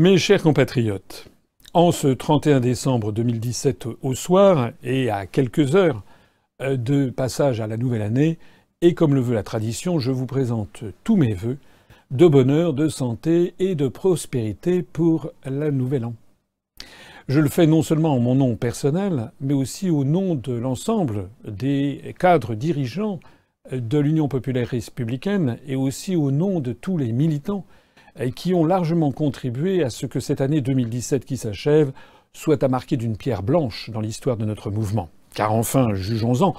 Mes chers compatriotes, en ce 31 décembre 2017 au soir et à quelques heures euh, de passage à la nouvelle année, et comme le veut la tradition, je vous présente tous mes voeux de bonheur, de santé et de prospérité pour la nouvelle année. Je le fais non seulement en mon nom personnel, mais aussi au nom de l'ensemble des cadres dirigeants de l'Union populaire républicaine et aussi au nom de tous les militants qui ont largement contribué à ce que cette année 2017 qui s'achève soit à marquer d'une pierre blanche dans l'histoire de notre mouvement. Car enfin, jugeons-en,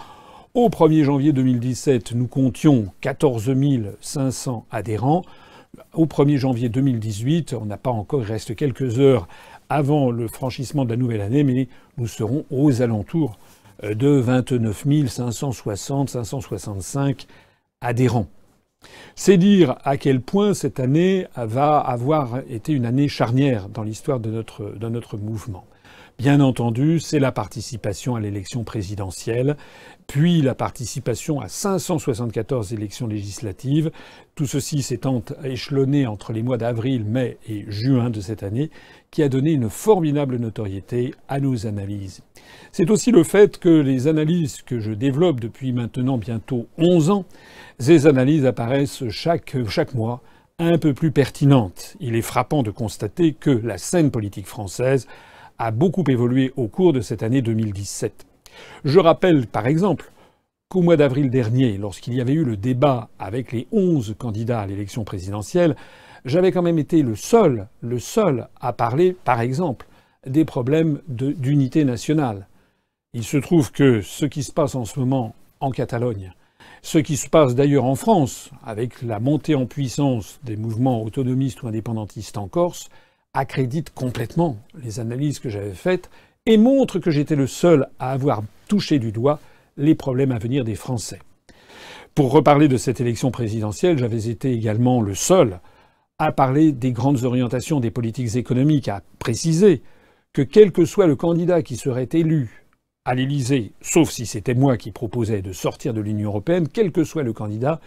au 1er janvier 2017, nous comptions 14 500 adhérents. Au 1er janvier 2018, on n'a pas encore, il reste quelques heures avant le franchissement de la nouvelle année, mais nous serons aux alentours euh, de 29 560, 565 adhérents. C'est dire à quel point cette année va avoir été une année charnière dans l'histoire de notre, notre mouvement. Bien entendu, c'est la participation à l'élection présidentielle, puis la participation à 574 élections législatives. Tout ceci s'étant échelonné entre les mois d'avril, mai et juin de cette année, qui a donné une formidable notoriété à nos analyses. C'est aussi le fait que les analyses que je développe depuis maintenant bientôt 11 ans, ces analyses apparaissent chaque, chaque mois un peu plus pertinentes. Il est frappant de constater que la scène politique française a beaucoup évolué au cours de cette année 2017. Je rappelle par exemple qu'au mois d'avril dernier, lorsqu'il y avait eu le débat avec les 11 candidats à l'élection présidentielle, j'avais quand même été le seul, le seul à parler, par exemple, des problèmes d'unité nationale. Il se trouve que ce qui se passe en ce moment en Catalogne, ce qui se passe d'ailleurs en France, avec la montée en puissance des mouvements autonomistes ou indépendantistes en Corse, accrédite complètement les analyses que j'avais faites et montre que j'étais le seul à avoir touché du doigt les problèmes à venir des Français. Pour reparler de cette élection présidentielle, j'avais été également le seul à parler des grandes orientations des politiques économiques, à préciser que quel que soit le candidat qui serait élu à l'Élysée, sauf si c'était moi qui proposais de sortir de l'Union européenne, quel que soit le candidat,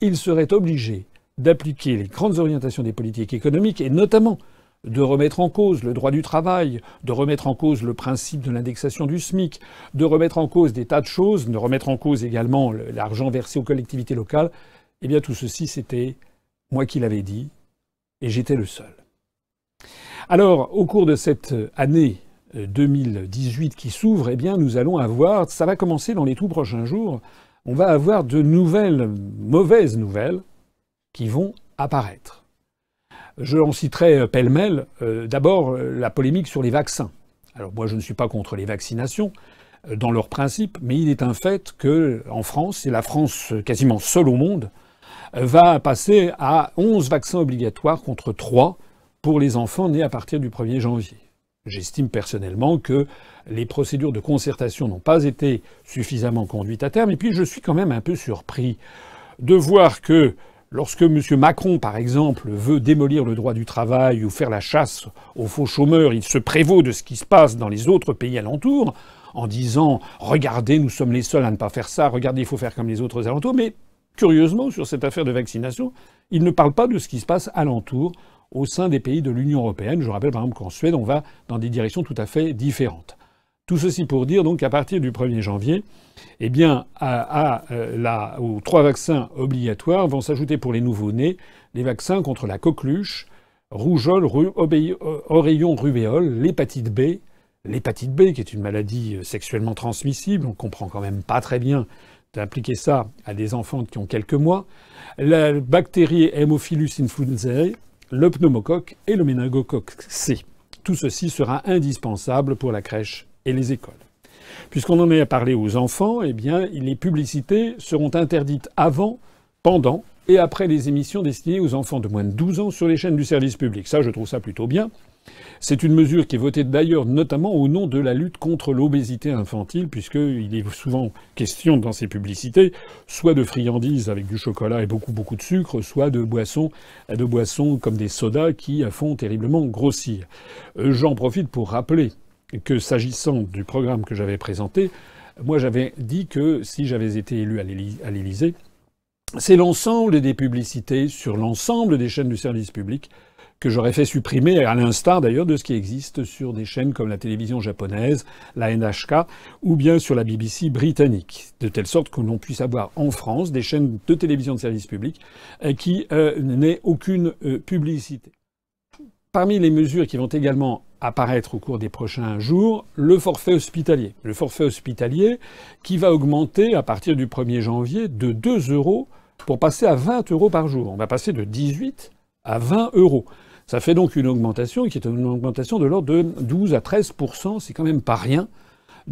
il serait obligé d'appliquer les grandes orientations des politiques économiques et notamment de remettre en cause le droit du travail, de remettre en cause le principe de l'indexation du SMIC, de remettre en cause des tas de choses, de remettre en cause également l'argent versé aux collectivités locales, eh bien tout ceci, c'était moi qui l'avais dit, et j'étais le seul. Alors, au cours de cette année 2018 euh, qui s'ouvre, eh bien nous allons avoir, ça va commencer dans les tout prochains jours, on va avoir de nouvelles, mauvaises nouvelles qui vont apparaître. Je en citerai euh, pêle-mêle. Euh, d'abord, euh, la polémique sur les vaccins. Alors moi, je ne suis pas contre les vaccinations dans leur principe, mais il est un fait que en France, et la France quasiment seule au monde, va passer à 11 vaccins obligatoires contre 3 pour les enfants nés à partir du 1er janvier. J'estime personnellement que les procédures de concertation n'ont pas été suffisamment conduites à terme, et puis je suis quand même un peu surpris de voir que Lorsque M. Macron, par exemple, veut démolir le droit du travail ou faire la chasse aux faux chômeurs, il se prévaut de ce qui se passe dans les autres pays alentours en disant Regardez, nous sommes les seuls à ne pas faire ça, regardez, il faut faire comme les autres alentours. Mais curieusement, sur cette affaire de vaccination, il ne parle pas de ce qui se passe alentour au sein des pays de l'Union européenne. Je rappelle par exemple qu'en Suède, on va dans des directions tout à fait différentes. Tout ceci pour dire donc qu'à partir du 1er janvier, eh bien, à, euh, la, aux trois vaccins obligatoires vont s'ajouter pour les nouveau-nés les vaccins contre la coqueluche, rougeole, euh, oreillon, rubéole, l'hépatite B, l'hépatite B qui est une maladie euh, sexuellement transmissible, on comprend quand même pas très bien d'appliquer ça à des enfants qui ont quelques mois, la bactérie Haemophilus influenzae, le pneumocoque et le méningocoque C. Tout ceci sera indispensable pour la crèche et les écoles. Puisqu'on en est à parler aux enfants, eh bien, les publicités seront interdites avant, pendant et après les émissions destinées aux enfants de moins de 12 ans sur les chaînes du service public. Ça, je trouve ça plutôt bien. C'est une mesure qui est votée d'ailleurs notamment au nom de la lutte contre l'obésité infantile, puisqu'il est souvent question dans ces publicités soit de friandises avec du chocolat et beaucoup beaucoup de sucre, soit de boissons, de boissons comme des sodas qui font terriblement grossir. Euh, j'en profite pour rappeler que s'agissant du programme que j'avais présenté, moi j'avais dit que si j'avais été élu à l'Élysée, c'est l'ensemble des publicités sur l'ensemble des chaînes du service public que j'aurais fait supprimer, à l'instar d'ailleurs de ce qui existe sur des chaînes comme la télévision japonaise, la NHK, ou bien sur la BBC britannique, de telle sorte que l'on puisse avoir en France des chaînes de télévision de service public euh, qui euh, n'aient aucune euh, publicité. Parmi les mesures qui vont également apparaître au cours des prochains jours le forfait hospitalier. Le forfait hospitalier qui va augmenter à partir du 1er janvier de 2 euros pour passer à 20 euros par jour. On va passer de 18 à 20 euros. Ça fait donc une augmentation qui est une augmentation de l'ordre de 12 à 13 c'est quand même pas rien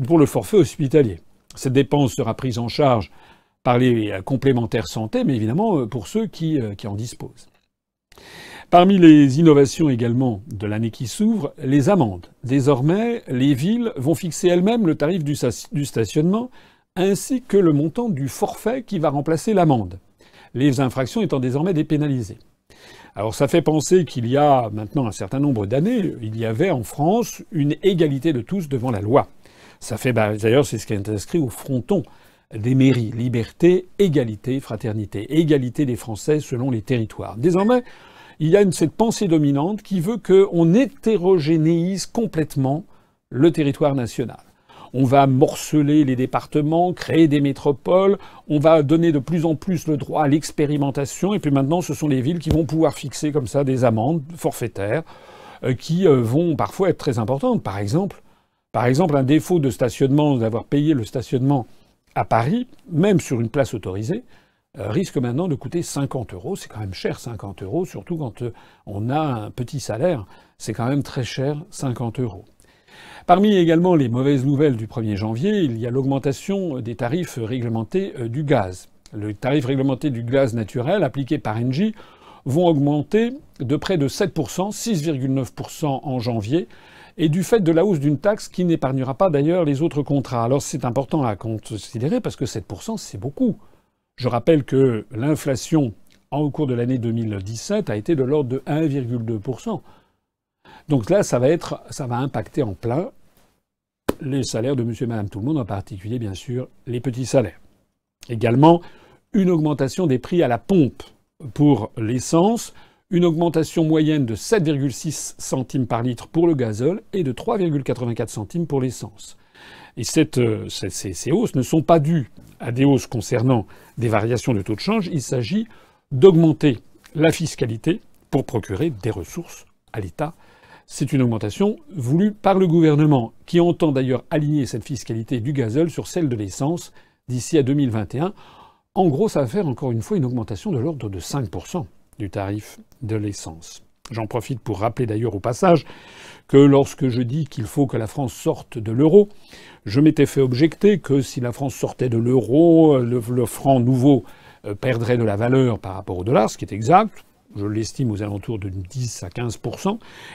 pour le forfait hospitalier. Cette dépense sera prise en charge par les complémentaires santé, mais évidemment euh, pour ceux qui, euh, qui en disposent. Parmi les innovations également de l'année qui s'ouvre, les amendes. Désormais, les villes vont fixer elles-mêmes le tarif du, stationnement ainsi que le montant du forfait qui va remplacer l'amende, les infractions étant désormais dépénalisées. Alors ça fait penser qu'il y a maintenant un certain nombre d'années, il y avait en France une égalité de tous devant la loi. Ça fait bah, d'ailleurs c'est ce qui est inscrit au fronton des mairies liberté, égalité, fraternité, égalité des Français selon les territoires. Désormais, il y a une, cette pensée dominante qui veut qu'on hétérogénéise complètement le territoire national. On va morceler les départements, créer des métropoles, on va donner de plus en plus le droit à l'expérimentation, et puis maintenant ce sont les villes qui vont pouvoir fixer comme ça des amendes forfaitaires euh, qui euh, vont parfois être très importantes. Par exemple, par exemple, un défaut de stationnement, d'avoir payé le stationnement à Paris, même sur une place autorisée, euh, risque maintenant de coûter 50 euros. C'est quand même cher 50 euros, surtout quand euh, on a un petit salaire. C'est quand même très cher 50 euros. Parmi également les mauvaises nouvelles du 1er janvier, il y a l'augmentation euh, des tarifs réglementés du gaz. Le tarif réglementé du gaz naturel appliqué par Engie vont augmenter de près de 7%, 6,9% en janvier, et du fait de la hausse d'une taxe qui n'épargnera pas d'ailleurs les autres contrats. Alors c'est important à considérer parce que 7% c'est beaucoup. Je rappelle que l'inflation au cours de l'année 2017 a été de l'ordre de 1,2%. Donc là, ça va, impacter en plein les salaires de monsieur et madame tout le monde, en particulier, bien sûr, les petits salaires. Également, une augmentation des prix à la pompe pour l'essence, une augmentation moyenne de 7,6 centimes par litre pour le gazole et de 3,84 centimes pour l'essence. Et euh, ces, ces hausses ne sont pas dues à des hausses concernant des variations de taux de change. Il s'agit d'augmenter la fiscalité pour procurer des ressources à l'État. C'est une augmentation voulue par le gouvernement, qui entend d'ailleurs aligner cette fiscalité du gazole sur celle de l'essence d'ici à 2021. En gros, ça va faire encore une fois une augmentation de l'ordre de 5% du tarif de l'essence. J'en profite pour rappeler d'ailleurs au passage que lorsque je dis qu'il faut que la France sorte de l'euro, je m'étais fait objecter que si la France sortait de l'euro, le, franc nouveau euh, perdrait de la valeur par rapport au dollar, ce qui est exact. Je l'estime aux alentours de 10 à 15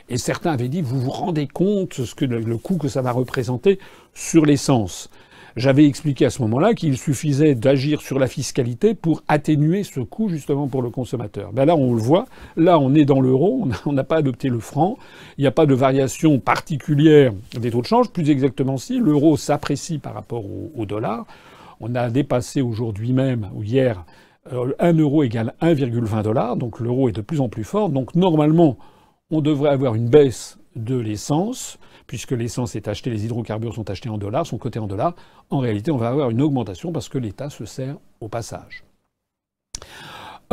Et certains avaient dit, vous vous rendez compte ce que, le coût que ça va représenter sur l'essence j'avais expliqué à ce moment-là qu'il suffisait d'agir sur la fiscalité pour atténuer ce coût justement pour le consommateur. Ben là, on le voit. Là, on est dans l'euro. On n'a pas adopté le franc. Il n'y a pas de variation particulière des taux de change. Plus exactement, si l'euro s'apprécie par rapport au, dollar, on a dépassé aujourd'hui même ou hier 1 euh, euro égale 1,20 dollars, donc l'euro est de plus en plus fort. Donc normalement, on devrait avoir une baisse de l'essence, puisque l'essence est achetée, les hydrocarbures sont achetés en dollars, sont cotés en dollars, en réalité, on va avoir une augmentation parce que l'État se sert au passage.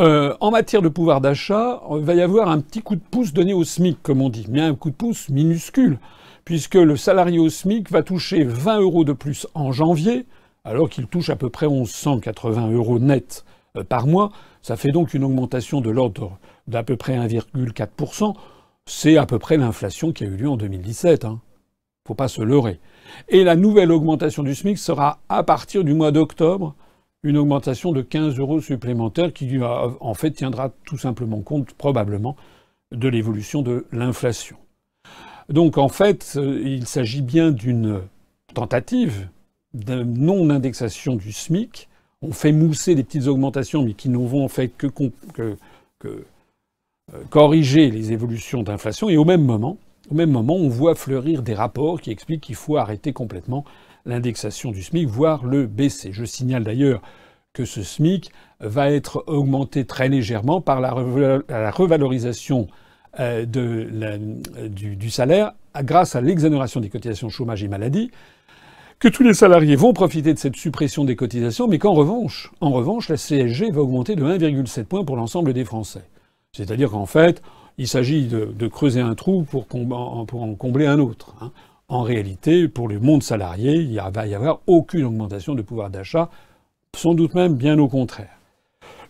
Euh, en matière de pouvoir d'achat, il euh, va y avoir un petit coup de pouce donné au SMIC, comme on dit, mais un coup de pouce minuscule, puisque le salarié au SMIC va toucher 20 euros de plus en janvier, alors qu'il touche à peu près 1180 euros net euh, par mois. Ça fait donc une augmentation de l'ordre d'à peu près 1,4% c'est à peu près l'inflation qui a eu lieu en 2017. ne hein. Faut pas se leurrer. Et la nouvelle augmentation du SMIC sera à partir du mois d'octobre, une augmentation de 15 euros supplémentaires qui euh, en fait tiendra tout simplement compte probablement de l'évolution de l'inflation. Donc en fait, euh, il s'agit bien d'une tentative de non-indexation du SMIC. On fait mousser des petites augmentations, mais qui ne vont en fait que euh, corriger les évolutions d'inflation. Et au même moment, au même moment, on voit fleurir des rapports qui expliquent qu'il faut arrêter complètement l'indexation du SMIC, voire le baisser. Je signale d'ailleurs que ce SMIC va être augmenté très légèrement par la, revalorisation euh, du, du, salaire grâce à l'exonération des cotisations chômage et maladie, que tous les salariés vont profiter de cette suppression des cotisations, mais qu'en revanche, en revanche, la CSG va augmenter de 1,7 point pour l'ensemble des Français. C'est-à-dire qu'en fait, il s'agit de, creuser un trou pour, en combler un autre. Hein. En réalité, pour le monde salarié, il ne va y avoir aucune augmentation de pouvoir d'achat, sans doute même bien au contraire.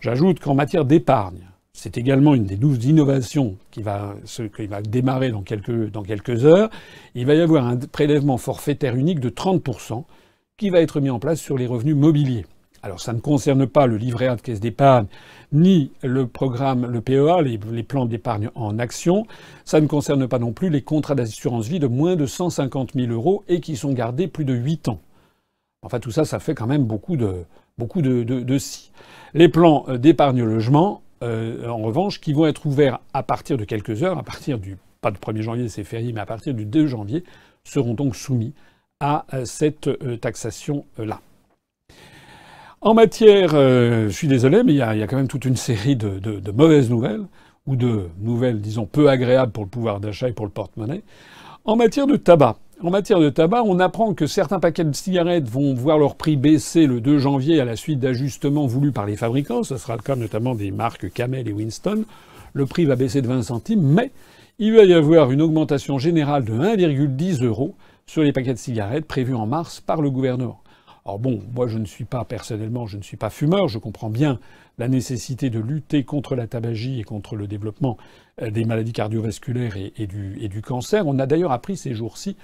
J'ajoute qu'en matière d'épargne, c'est également une des douze innovations qui va, démarrer dans quelques, dans quelques heures, il va y avoir un prélèvement forfaitaire unique de 30% qui va être mis en place sur les revenus mobiliers. Alors ça ne concerne pas le livret A de caisse d'épargne, ni le programme, le PEA, les, plans d'épargne en action. Ça ne concerne pas non plus les contrats d'assurance vie de moins de 150 000 euros et qui sont gardés plus de 8 ans. Enfin tout ça, ça fait quand même beaucoup de, beaucoup de, si. Les plans euh, d'épargne logement, euh, en revanche, qui vont être ouverts à partir de quelques heures, à partir du, pas du 1er janvier, c'est férié, mais à partir du 2 janvier, seront donc soumis à euh, cette taxation-là. En matière, euh, je suis désolé, mais il y, a quand même toute une série de, mauvaises nouvelles, ou de nouvelles, disons, peu agréables pour le pouvoir d'achat et pour le porte-monnaie. En matière de tabac. En matière de tabac, on apprend que certains paquets de cigarettes vont voir leur prix baisser le 2 janvier à la suite d'ajustements voulus par les fabricants. Ce sera le cas notamment des marques Camel et Winston. Le prix va baisser de 20 centimes, mais il va y avoir une augmentation générale de 1,10 euros sur les paquets de cigarettes prévus en mars par le gouvernement. Alors bon, moi je ne suis pas personnellement, je ne suis pas fumeur, je comprends bien la nécessité de lutter contre la tabagie et contre le développement euh, des maladies cardiovasculaires et, du, du, cancer. On a d'ailleurs appris ces jours-ci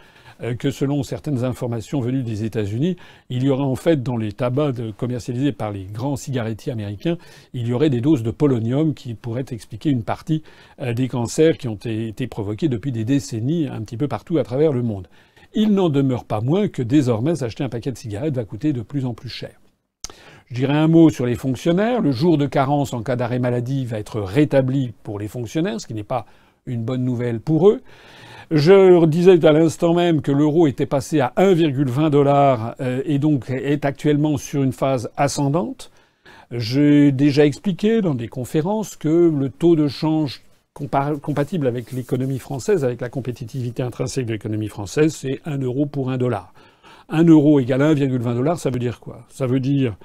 euh, que selon certaines informations venues des États-Unis, il y aurait en fait dans les tabacs commercialisés par les grands cigarettiers américains, il y aurait des doses de polonium qui pourraient expliquer une partie euh, des cancers qui ont été provoqués depuis des décennies un petit peu partout à travers le monde. Il n'en demeure pas moins que désormais, s'acheter un paquet de cigarettes va coûter de plus en plus cher. Je dirais un mot sur les fonctionnaires. Le jour de carence en cas d'arrêt maladie va être rétabli pour les fonctionnaires, ce qui n'est pas une bonne nouvelle pour eux. Je disais à l'instant même que l'euro était passé à 1,20 dollars euh, et donc est actuellement sur une phase ascendante. J'ai déjà expliqué dans des conférences que le taux de change compatible avec l'économie française, avec la compétitivité intrinsèque de l'économie française, c'est 1 euro pour 1 dollar. 1 euro égale 1,20 dollars, ça veut dire quoi Ça veut dire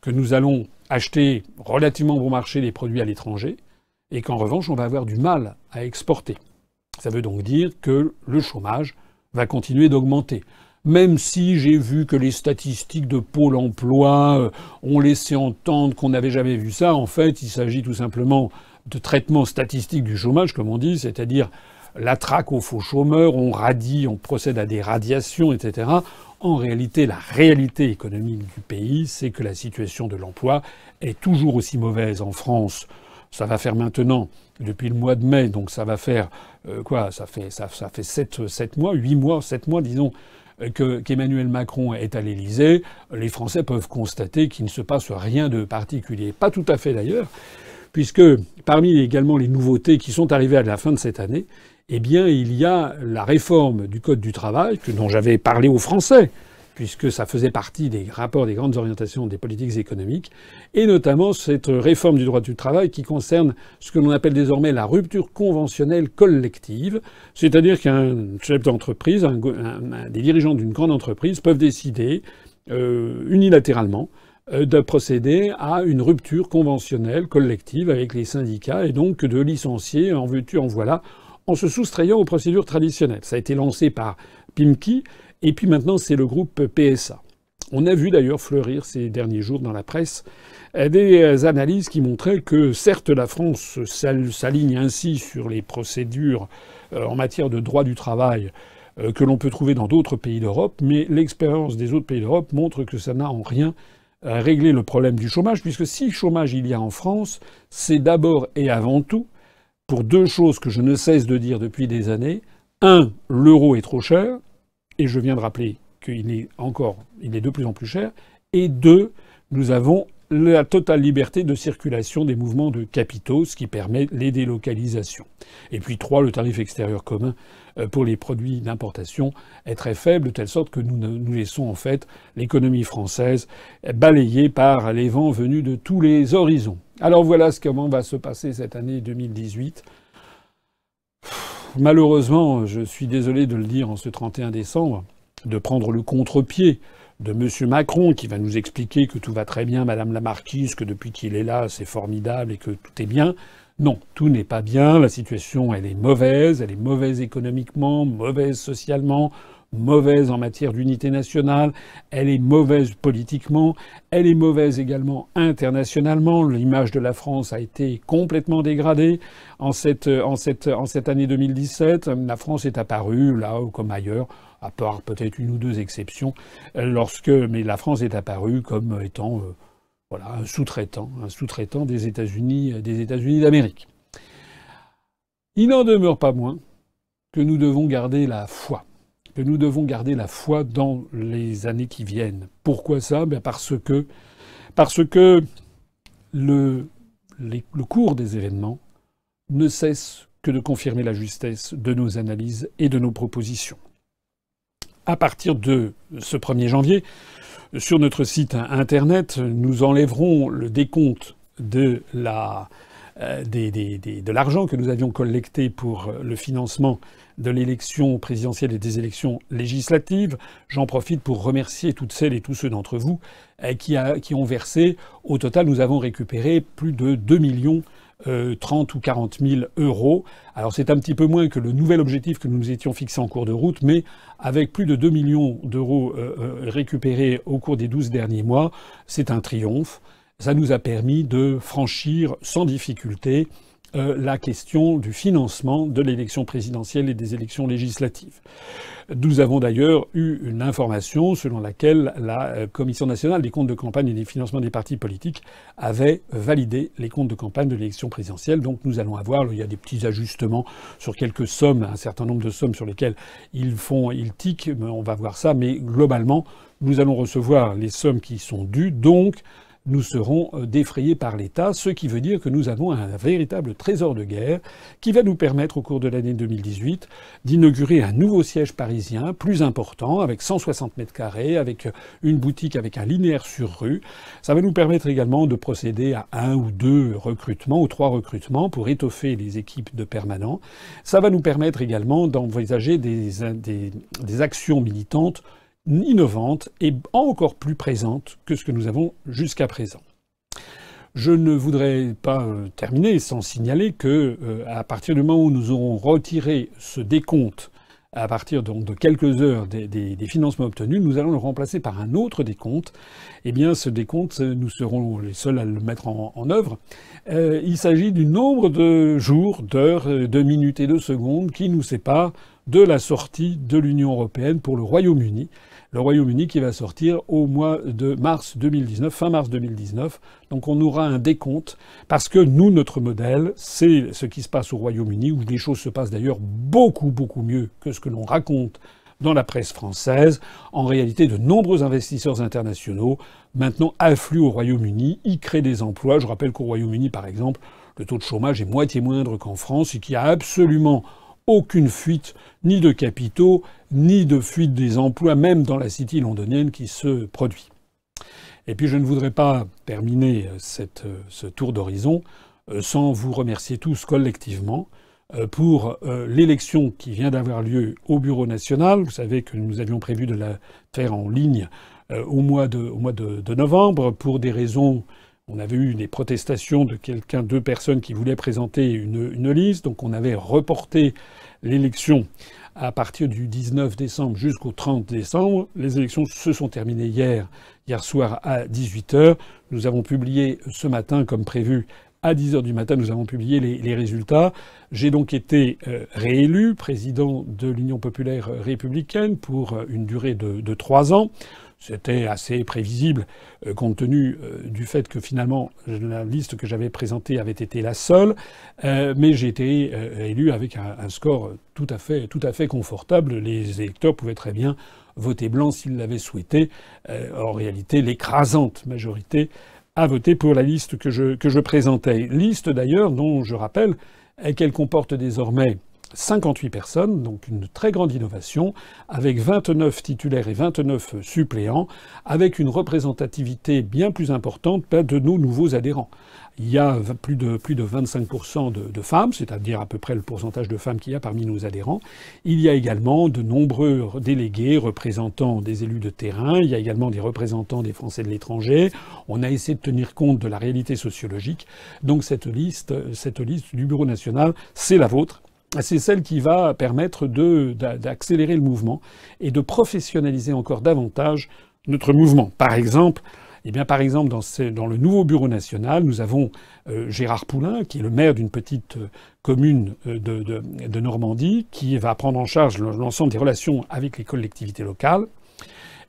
que nous allons acheter relativement bon marché des produits à l'étranger et qu'en revanche, on va avoir du mal à exporter. Ça veut donc dire que le chômage va continuer d'augmenter. Même si j'ai vu que les statistiques de Pôle emploi euh, ont laissé entendre qu'on n'avait jamais vu ça, en fait, il s'agit tout simplement de traitement statistique du chômage, comme on dit, c'est-à-dire la traque aux faux chômeurs, on radie, on procède à des radiations, etc. En réalité, la réalité économique du pays, c'est que la situation de l'emploi est toujours aussi mauvaise en France. Ça va faire maintenant, depuis le mois de mai, donc ça va faire euh, quoi Ça fait ça, fait sept, sept mois, huit mois, sept mois, disons, euh, qu'Emmanuel Macron est à l'Élysée. Les Français peuvent constater qu'il ne se passe rien de particulier. Pas tout à fait d'ailleurs puisque parmi également les nouveautés qui sont arrivées à la fin de cette année, eh bien, il y a la réforme du Code du travail, dont j'avais parlé aux Français, puisque ça faisait partie des rapports des grandes orientations des politiques économiques, et notamment cette réforme du droit du travail qui concerne ce que l'on appelle désormais la rupture conventionnelle collective, c'est-à-dire qu'un chef d'entreprise, des dirigeants d'une grande entreprise peuvent décider euh, unilatéralement euh, de procéder à une rupture conventionnelle collective avec les syndicats et donc de licencier en veux en voilà, en se soustrayant aux procédures traditionnelles. Ça a été lancé par Pimki et puis maintenant c'est le groupe PSA. On a vu d'ailleurs fleurir ces derniers jours dans la presse euh, des euh, analyses qui montraient que certes la France s'aligne ainsi sur les procédures en matière de droit du travail que l'on peut trouver dans d'autres pays d'Europe, mais l'expérience des autres pays d'Europe montre que ça n'a en rien régler le problème du chômage, puisque si chômage il y a en France, c'est d'abord et avant tout pour deux choses que je ne cesse de dire depuis des années. Un, l'euro est trop cher, et je viens de rappeler qu'il est encore, il est de plus en plus cher. Et deux, nous avons la totale liberté de circulation des mouvements de capitaux, ce qui permet les délocalisations. Et puis trois, le tarif extérieur commun euh, pour les produits d'importation est très faible, de telle sorte que nous, nous laissons en fait l'économie française balayée par les vents venus de tous les horizons. Alors voilà ce comment va se passer cette année 2018. Malheureusement, je suis désolé de le dire en ce 31 décembre, de prendre le contre-pied de M. Macron qui va nous expliquer que tout va très bien, Madame la Marquise, que depuis qu'il est là, c'est formidable et que tout est bien. Non, tout n'est pas bien. La situation, elle est mauvaise. Elle est mauvaise économiquement, mauvaise socialement, mauvaise en matière d'unité nationale. Elle est mauvaise politiquement. Elle est mauvaise également internationalement. L'image de la France a été complètement dégradée en cette, en cette, en cette année 2017. La France est apparue, là comme ailleurs, à part peut-être une ou deux exceptions, euh, lorsque mais la France est apparue comme étant euh, voilà, un sous-traitant, un sous-traitant des États-Unis, euh, des États-Unis d'Amérique. Il n'en demeure pas moins que nous devons garder la foi, que nous devons garder la foi dans les années qui viennent. Pourquoi ça ben parce que parce que le, le cours des événements ne cesse que de confirmer la justesse de nos analyses et de nos propositions à partir de ce 1er janvier, sur notre site internet, nous enlèverons le décompte de la, euh, de l'argent que nous avions collecté pour le financement de l'élection présidentielle et des élections législatives. J'en profite pour remercier toutes celles et tous ceux d'entre vous euh, qui, qui, ont versé. Au total, nous avons récupéré plus de 2 millions 30 euh, ou 40 000 euros. Alors c'est un petit peu moins que le nouvel objectif que nous nous étions fixé en cours de route, mais avec plus de 2 millions d'euros euh, euh, récupérés au cours des 12 derniers mois, c'est un triomphe. Ça nous a permis de franchir sans difficulté euh, la question du financement de l'élection présidentielle et des élections législatives. Nous avons d'ailleurs eu une information selon laquelle la euh, Commission nationale des comptes de campagne et des financements des partis politiques avait validé les comptes de campagne de l'élection présidentielle. Donc nous allons avoir, il y a des petits ajustements sur quelques sommes, un certain nombre de sommes sur lesquelles ils font, ils mais on va voir ça, mais globalement, nous allons recevoir les sommes qui sont dues. Donc, nous serons euh, défrayés par l'État, ce qui veut dire que nous avons un véritable trésor de guerre qui va nous permettre au cours de l'année 2018 d'inaugurer un nouveau siège parisien plus important avec 160 mètres carrés, avec une boutique avec un linéaire sur rue. Ça va nous permettre également de procéder à un ou deux recrutements ou trois recrutements pour étoffer les équipes de permanents. Ça va nous permettre également d'envisager des, des actions militantes innovante et encore plus présente que ce que nous avons jusqu'à présent. Je ne voudrais pas euh, terminer sans signaler que, euh, à partir du moment où nous aurons retiré ce décompte, à partir de, de quelques heures des, financements obtenus, nous allons le remplacer par un autre décompte. Eh bien, ce décompte, nous serons les seuls à le mettre en, œuvre. Euh, il s'agit du nombre de jours, d'heures, de minutes et de secondes qui nous séparent de la sortie de l'Union européenne pour le Royaume-Uni le Royaume-Uni qui va sortir au mois de mars 2019, fin mars 2019. Donc on aura un décompte parce que nous, notre modèle, c'est ce qui se passe au Royaume-Uni où les choses se passent d'ailleurs beaucoup, beaucoup mieux que ce que l'on raconte dans la presse française. En réalité, de nombreux investisseurs internationaux maintenant affluent au Royaume-Uni, y créent des emplois. Je rappelle qu'au Royaume-Uni, par exemple, le taux de chômage est moitié moindre qu'en France et qu'il y a absolument aucune fuite, ni de capitaux, ni de fuite des emplois, même dans la City londonienne, qui se produit. Et puis je ne voudrais pas terminer euh, cette, euh, ce tour d'horizon euh, sans vous remercier tous collectivement pour l'élection qui vient d'avoir lieu au Bureau national. Vous savez que nous avions prévu de la faire en ligne au mois au mois de, de novembre pour des raisons on avait eu des protestations de quelqu'un, deux personnes qui voulaient présenter une, liste, donc on avait reporté l'élection à partir du 19 décembre jusqu'au 30 décembre. Les élections se sont terminées hier, hier soir à 18h. Nous avons publié ce matin, comme prévu, à 10h du matin, nous avons publié les, résultats. J'ai donc été euh, réélu président de l'Union populaire euh, républicaine pour euh, une durée de trois ans. C'était assez prévisible euh, compte tenu euh, du fait que finalement la liste que j'avais présentée avait été la seule, euh, mais j'ai été élu avec un, score tout à, fait, tout à fait confortable. Les électeurs pouvaient très bien voter blanc s'ils l'avaient souhaité. en réalité, l'écrasante majorité a voté pour la liste que je, que je présentais. Liste d'ailleurs dont je rappelle qu'elle comporte désormais 58 personnes, donc une très grande innovation, avec 29 titulaires et 29 suppléants, avec une représentativité bien plus importante ben, de nos nouveaux adhérents. Il y a plus de, plus de 25% de, femmes, c'est-à-dire à peu près le pourcentage de femmes qu'il y a parmi nos adhérents. Il y a également de nombreux délégués, représentant des élus de terrain, il y a également des représentants des Français de l'étranger. On a essayé de tenir compte de la réalité sociologique. Donc cette liste, cette liste du Bureau national, c'est la vôtre c'est celle qui va permettre d'accélérer le mouvement et de professionnaliser encore davantage notre mouvement. Par exemple, eh par exemple, dans, le nouveau bureau national, nous avons euh, Gérard Poulain, qui est le maire d'une petite euh, commune euh, de Normandie, qui va prendre en charge l'ensemble des relations avec les collectivités locales.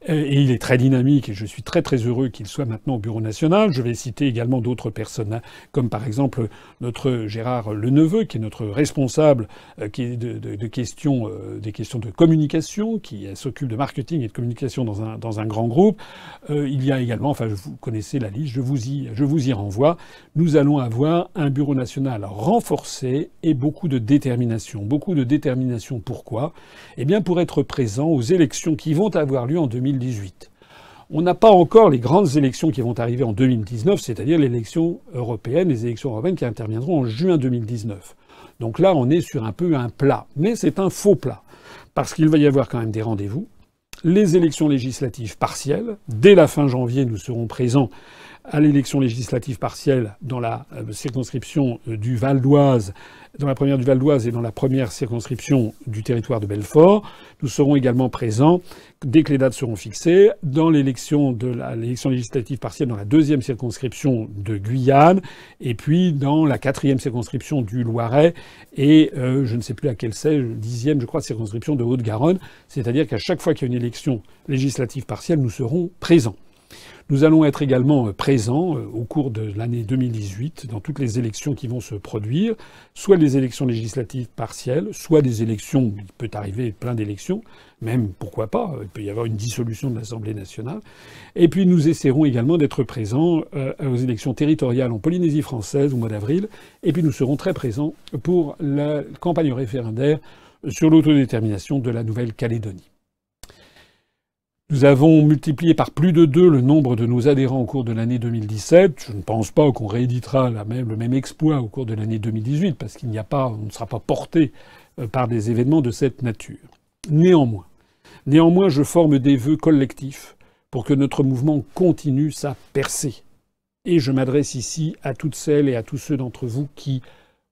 Et il est très dynamique et je suis très très heureux qu'il soit maintenant au Bureau national. Je vais citer également d'autres personnes, hein, comme par exemple notre Gérard Leneveu, qui est notre responsable euh, qui de, questions, euh, des questions de communication, qui euh, s'occupe de marketing et de communication dans un, dans un grand groupe. il y a également, enfin vous connaissez la liste, je vous, y, je vous y renvoie, nous allons avoir un Bureau national renforcé et beaucoup de détermination. Beaucoup de détermination pourquoi Eh bien pour être présent aux élections qui vont avoir lieu en 2020. 2018. On n'a pas encore les grandes élections qui vont arriver en 2019, c'est-à-dire l'élection européenne, les élections européennes qui interviendront en juin 2019. Donc là, on est sur un peu un plat, mais c'est un faux plat, parce qu'il va y avoir quand même des rendez-vous. Les élections législatives partielles, dès la fin janvier, nous serons présents à l'élection législative partielle dans la euh, circonscription euh, du Val d'Oise, dans la première du Val d'Oise et dans la première circonscription du territoire de Belfort. Nous serons également présents dès que les dates seront fixées dans l'élection de l'élection législative partielle dans la deuxième circonscription de Guyane et puis dans la quatrième circonscription du Loiret et euh, je ne sais plus à quel c'est, dixième je crois circonscription de Haute-Garonne. C'est-à-dire qu'à chaque fois qu'il y a une élection législative partielle, nous serons présents. Nous allons être également euh, présents euh, au cours de l'année 2018 dans toutes les élections qui vont se produire, soit les élections législatives partielles, soit des élections, il peut arriver plein d'élections, même pourquoi pas, euh, il peut y avoir une dissolution de l'Assemblée nationale. Et puis nous essaierons également d'être présents aux élections territoriales en Polynésie française au mois d'avril, et puis nous serons très présents pour la campagne référendaire sur l'autodétermination de la Nouvelle-Calédonie. Nous avons multiplié par plus de deux le nombre de nos adhérents au cours de l'année 2017. Je ne pense pas qu'on rééditera le même exploit au cours de l'année 2018 parce qu'il n'y a pas, on ne sera pas porté euh, par des événements de cette nature. Néanmoins, néanmoins, je forme des vœux collectifs pour que notre mouvement continue sa percée. Et je m'adresse ici à toutes celles et à tous ceux d'entre vous qui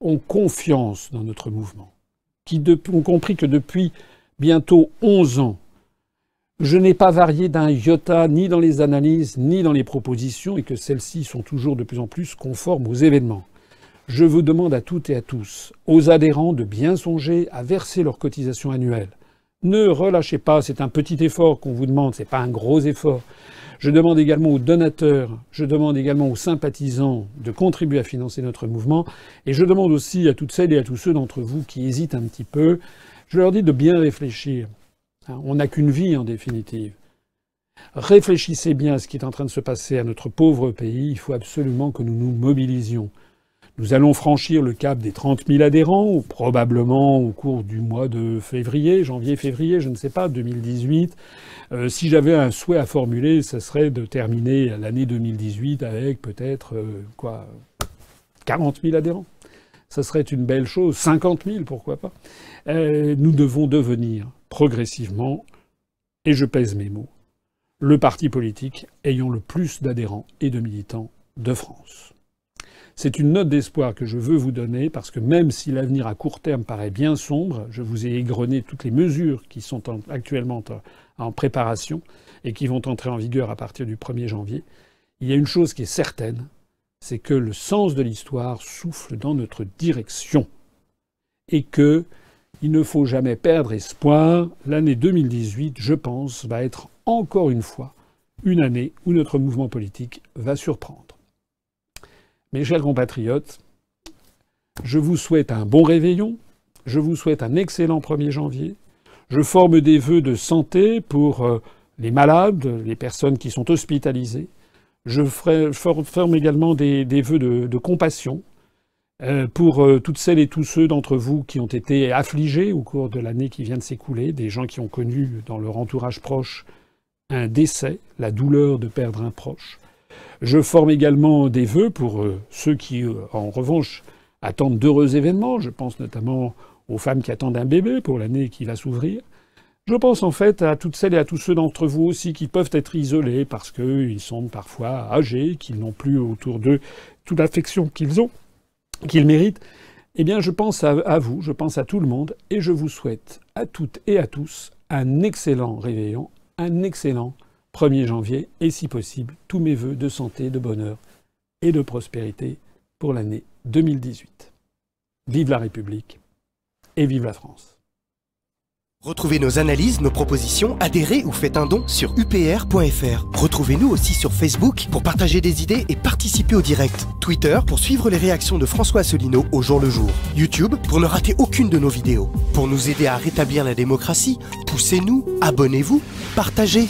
ont confiance dans notre mouvement, qui ont compris que depuis bientôt 11 ans, je n'ai pas varié d'un iota ni dans les analyses ni dans les propositions et que celles-ci sont toujours de plus en plus conformes aux événements. Je vous demande à toutes et à tous, aux adhérents, de bien songer à verser leur cotisation annuelle. Ne relâchez pas, c'est un petit effort qu'on vous demande, c'est pas un gros effort. Je demande également aux donateurs, je demande également aux sympathisants de contribuer à financer notre mouvement et je demande aussi à toutes celles et à tous ceux d'entre vous qui hésitent un petit peu, je leur dis de bien réfléchir. Hein, on n'a qu'une vie en définitive. Réfléchissez bien à ce qui est en train de se passer à notre pauvre pays. Il faut absolument que nous nous mobilisions. Nous allons franchir le cap des 30 000 adhérents, probablement au cours du mois de février, janvier-février, je ne sais pas, 2018. Euh, si j'avais un souhait à formuler, ce serait de terminer l'année 2018 avec peut-être euh, quoi 40 000 adhérents. Ce serait une belle chose. 50 000, pourquoi pas. Euh, nous devons devenir progressivement, et je pèse mes mots, le parti politique ayant le plus d'adhérents et de militants de France. C'est une note d'espoir que je veux vous donner parce que même si l'avenir à court terme paraît bien sombre, je vous ai égrené toutes les mesures qui sont actuellement en préparation et qui vont entrer en vigueur à partir du 1er janvier. Il y a une chose qui est certaine, c'est que le sens de l'histoire souffle dans notre direction et que il ne faut jamais perdre espoir. L'année 2018, je pense, va être encore une fois une année où notre mouvement politique va surprendre. Mes chers compatriotes, je vous souhaite un bon réveillon, je vous souhaite un excellent 1er janvier, je forme des vœux de santé pour euh, les malades, les personnes qui sont hospitalisées, je forme également des, vœux de compassion euh, pour euh, toutes celles et tous ceux d'entre vous qui ont été affligés au cours de l'année qui vient de s'écouler, des gens qui ont connu dans leur entourage proche un décès, la douleur de perdre un proche. Je forme également des vœux pour euh, ceux qui, en revanche, attendent d'heureux événements. Je pense notamment aux femmes qui attendent un bébé pour l'année qui va s'ouvrir. Je pense en fait à toutes celles et à tous ceux d'entre vous aussi qui peuvent être isolés parce qu'ils sont parfois âgés, qu'ils n'ont plus autour d'eux toute l'affection qu'ils ont qu'il mérite, eh bien je pense à, vous, je pense à tout le monde, et je vous souhaite à toutes et à tous un excellent réveillon, un excellent 1er janvier, et si possible, tous mes voeux de santé, de bonheur et de prospérité pour l'année 2018. Vive la République et vive la France. Retrouvez nos analyses, nos propositions, adhérez ou faites un don sur upr.fr. Retrouvez-nous aussi sur Facebook pour partager des idées et participer au direct. Twitter pour suivre les réactions de François Asselineau au jour le jour. YouTube pour ne rater aucune de nos vidéos. Pour nous aider à rétablir la démocratie, poussez-nous, abonnez-vous, partagez.